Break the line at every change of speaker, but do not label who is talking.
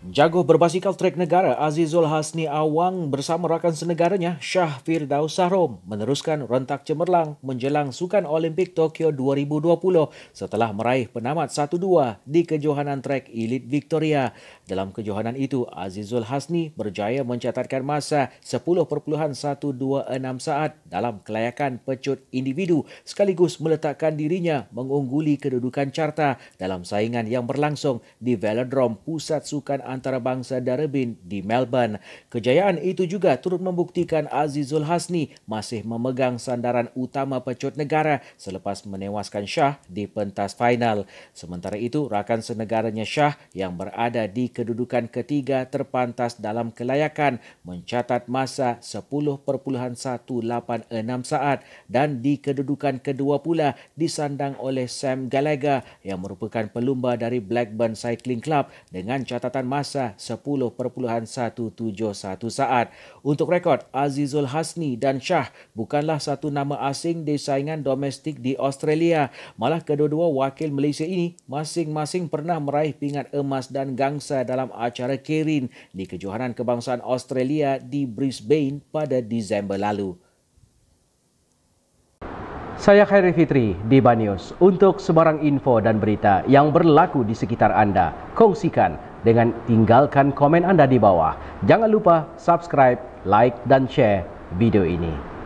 Jaguh berbasikal trek negara Azizul Hasni Awang bersama rakan senegaranya Shah Firdaus Sahrom meneruskan rentak cemerlang menjelang Sukan Olimpik Tokyo 2020 setelah meraih penamat 1-2 di kejohanan trek Elite Victoria. Dalam kejohanan itu, Azizul Hasni berjaya mencatatkan masa 10.126 saat dalam kelayakan pecut individu sekaligus meletakkan dirinya mengungguli kedudukan carta dalam saingan yang berlangsung di Velodrome Pusat Sukan antarabangsa Darabin di Melbourne. Kejayaan itu juga turut membuktikan Azizul Hasni masih memegang sandaran utama pecut negara selepas menewaskan Shah di pentas final. Sementara itu, rakan senegaranya Shah yang berada di kedudukan ketiga terpantas dalam kelayakan mencatat masa 10.186 saat dan di kedudukan kedua pula disandang oleh Sam Gallagher yang merupakan pelumba dari Blackburn Cycling Club dengan catatan masa masa 10.171 saat. Untuk rekod, Azizul Hasni dan Shah bukanlah satu nama asing di saingan domestik di Australia. Malah kedua-dua wakil Malaysia ini masing-masing pernah meraih pingat emas dan gangsa dalam acara Kirin di Kejohanan Kebangsaan Australia di Brisbane pada Disember lalu. Saya Khairi Fitri di Banyus untuk sebarang info dan berita yang berlaku di sekitar anda. Kongsikan dengan tinggalkan komen anda di bawah. Jangan lupa subscribe, like dan share video ini.